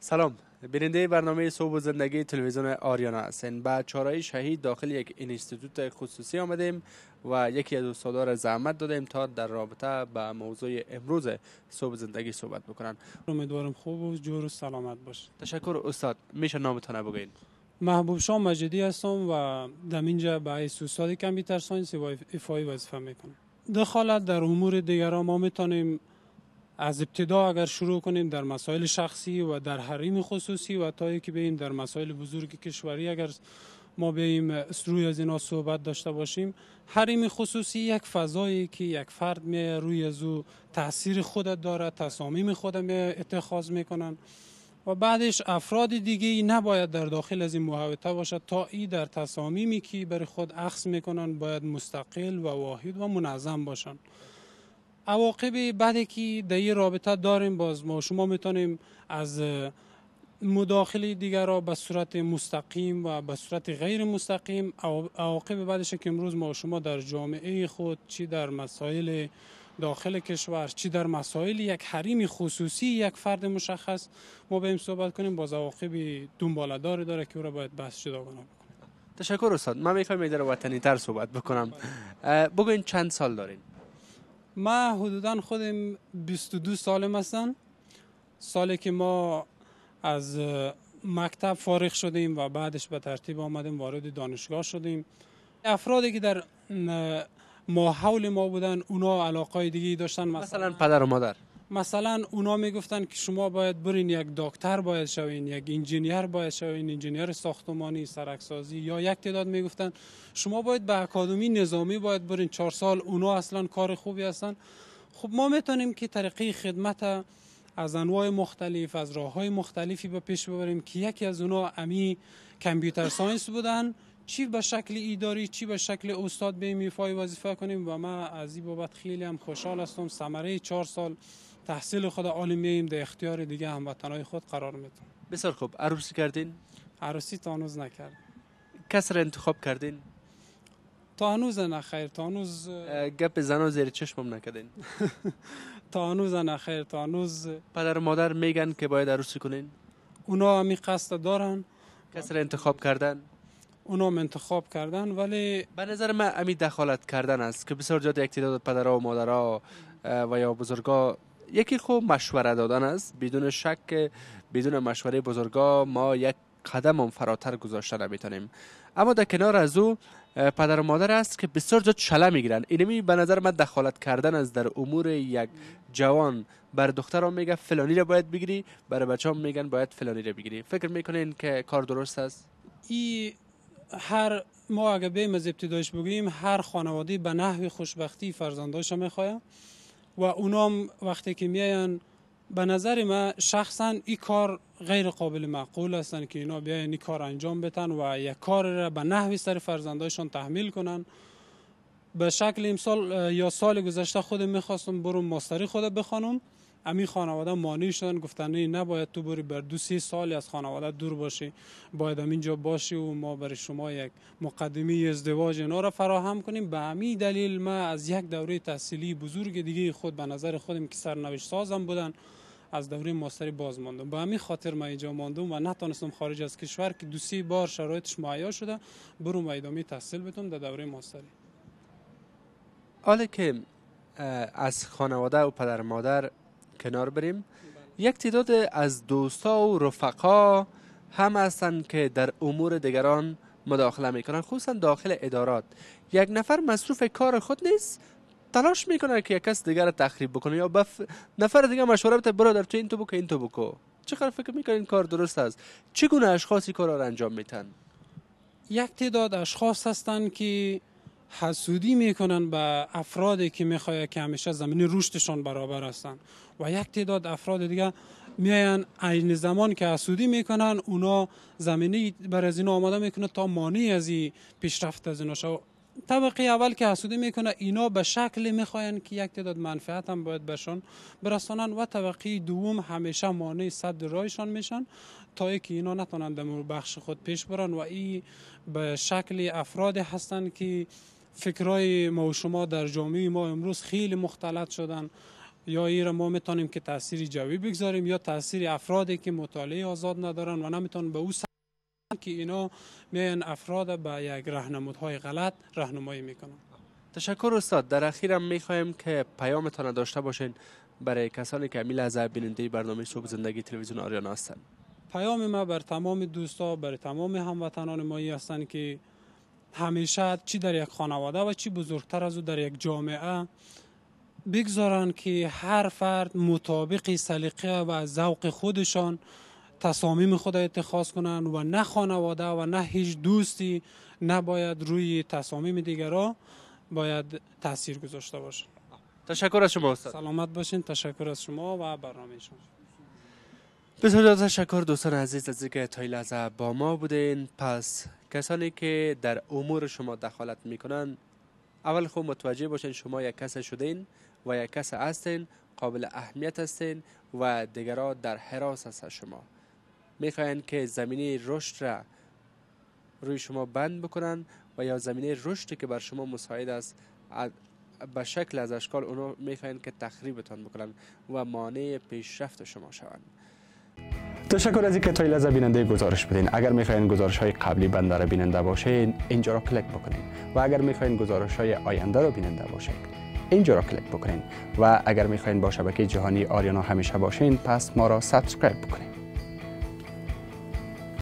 سلام بیننده برنامه صبح و زندگی تلویزیون آریانا هستین با چارای شهید داخل یک اینستیتوت خصوصی آمدیم و یکی از را زحمت دادیم تا در رابطه با موضوع امروز صبح زندگی صحبت بکنن امیدوارم خوب و جور و سلامت باش تشکر استاد میشه نامتان بگین محبوب شام مجدی هستم و در اینجا به ایس استاد کامپیوتر ساینس و افای وظیفه میکنم دخالت در امور دیگران ما میتونیم از ابتدا اگر شروع کنیم در مسائل شخصی و در حریم خصوصی و تا که بیم در مسائل بزرگ کشوری اگر ما بیم روی از اینا صحبت داشته باشیم حریم خصوصی یک فضایی که یک فرد می روی از او تاثیر خود داره تصامیم خود می اتخاذ میکنن و بعدش افراد دیگه ای نباید در داخل از این محوطه باشد تا ای در تصامیمی که برای خود اخص میکنن باید مستقل و واحد و منظم باشن. عواقب بعدی بله که در این رابطه داریم باز ما شما میتونیم از مداخله دیگر را به صورت مستقیم و به صورت غیر مستقیم عواقب بعدش که امروز ما شما در جامعه خود چی در مسائل داخل کشور چی در مسائل یک حریم خصوصی یک فرد مشخص ما به این صحبت کنیم باز عواقب دنباله داره که او را باید بحث کنم تشکر استاد من میفهمم در وطنی تر صحبت بکنم بگوین چند سال دارین ما حدودا خودم 22 سالم هستم سالی که ما از مکتب فارغ شدیم و بعدش به ترتیب آمدیم وارد دانشگاه شدیم افرادی که در ما ما بودن اونا علاقه دیگه داشتن مثلا پدر و مادر مثلا اونا میگفتن که شما باید برین یک دکتر باید شوین یک انجینیر باید شوین انجینیر ساختمانی سرکسازی یا یک تعداد میگفتن شما باید به اکادمی نظامی باید برین چهار سال اونا اصلا کار خوبی هستن خب ما میتونیم که طریقی خدمت از انواع مختلف از راه های مختلفی به پیش ببریم که یکی از اونا امی کامپیوتر ساینس بودن چی به شکل ایداری چی به شکل استاد به میفای وظیفه کنیم و ما از این بابت خیلی هم خوشحال هستم ثمره چهار سال تحصیل خود عالی میم در اختیار دیگه وطنای خود قرار میدیم بسیار خوب عروسی کردین عروسی تانوز نکرد کس را انتخاب کردین تا نه خیر تا هنوز گپ و زیر چشمم نکردین تانوز نه خیر تا پدر مادر میگن که باید عروسی کنین اونا همی قصد دارن کس را انتخاب کردن اونا انتخاب کردن ولی به نظر من امی دخالت کردن است که بسیار زیاد اکتیداد پدرها و مادرها و یا بزرگا یکی خوب مشوره دادن است بدون شک بدون مشوره بزرگا ما یک قدم هم فراتر گذاشته نمیتونیم اما در کنار از او پدر و مادر است که بسیار زیاد شله میگیرن اینمی به نظر من دخالت کردن از در امور یک جوان بر رو میگه فلانی رو باید بگیری بر بچه هم میگن باید فلانی رو بگیری فکر میکنین که کار درست است ای هر ما اگه بیم از ابتدایش بگیم هر خانواده به نحو خوشبختی میخوایم. و اونام وقتی که میاین به نظر ما شخصا این کار غیر قابل معقول هستن که اینا بیاین این کار انجام بتن و یک کار را به نحوی سر فرزندایشان تحمیل کنن به شکل امسال یا سال گذشته خودم میخواستم برم ماستری خود بخوانم امی خانواده مانع شدن گفتن نه نباید تو بری بر دو سه سالی از خانواده دور باشی باید اینجا باشی و ما برای شما یک مقدمی ازدواج اینا را فراهم کنیم به همین دلیل ما از یک دوره تحصیلی بزرگ دیگه خود به نظر خودم که سرنوشت سازم بودن از دوره ماستری باز ماندم به همین خاطر من اینجا ماندم و نتونستم خارج از کشور که دو سه بار شرایطش مهیا شده و ادامه تحصیل بدم در دوره ماستری حالا که از خانواده و پدر مادر کنار بریم یک تعداد از دوستا و رفقا هم هستند که در امور دیگران مداخله میکنن خصوصا داخل ادارات یک نفر مصروف کار خود نیست تلاش میکنه که یک کس دیگر تخریب بکنه یا بف... نفر دیگه مشوره بده برادر تو این تو بکن این تو چه چقدر فکر میکنین کار درست است چگونه اشخاصی کار را انجام میتن یک تعداد اشخاص هستند که حسودی میکنن به افرادی که میخواه که همیشه زمین رشدشان برابر هستن و یک تعداد افراد دیگه میاین عین زمان که حسودی میکنن اونا زمینی بر از اینا آماده میکنه تا مانی از این پیشرفت از اینا شو طبقه اول که حسودی میکنه اینا به شکلی میخواین که یک تعداد منفعت هم باید بهشان برسانن و طبقه دوم همیشه مانع صد رایشان میشن تا که اینا نتونن در بخش خود پیش برن و این به شکلی افراد هستن که فکرای ما و شما در جامعه ما امروز خیلی مختلط شدن یا را ما میتونیم که تاثیر جوی بگذاریم یا تاثیر افرادی که مطالعه آزاد ندارن و نمیتونن به او که اینا میان افراد به یک راهنمودهای غلط راهنمایی میکنن تشکر استاد در اخیرم میخوایم که پیامتان داشته باشین برای کسانی که امیل از بیننده برنامه صبح زندگی تلویزیون آریانا هستند پیام ما بر تمام دوستا بر تمام هموطنان ما هستن که همیشه چی در یک خانواده و چی بزرگتر از او در یک جامعه بگذارن که هر فرد مطابق سلیقه و ذوق خودشان تصامیم خود اتخاذ کنند و نه خانواده و نه هیچ دوستی نباید روی تصامیم را باید تاثیر گذاشته باشه. تشکر از شما استاد سلامت باشین تشکر از شما و برنامه شما بسیار تشکر دوستان عزیز از اینکه تا لحظه با ما بودین پس کسانی که در امور شما دخالت میکنن اول خوب متوجه باشین شما یک کس شدین و یک کس هستین قابل اهمیت هستین و دیگرها در حراس هست شما میخواین که زمینه رشد را روی شما بند بکنن و یا زمینی رشدی که بر شما مساعد است به شکل از اشکال اونو میخواین که تخریبتان بکنن و مانع پیشرفت شما شوند تشکر از اینکه تا لحظه بیننده گزارش بدین اگر میخواین گزارش های قبلی بنده را بیننده باشین اینجا را کلیک بکنین و اگر میخواین گزارش های آینده را بیننده باشین اینجا را کلیک بکنین و اگر میخواین با شبکه جهانی آریانا همیشه باشین پس ما را سابسکرایب بکنین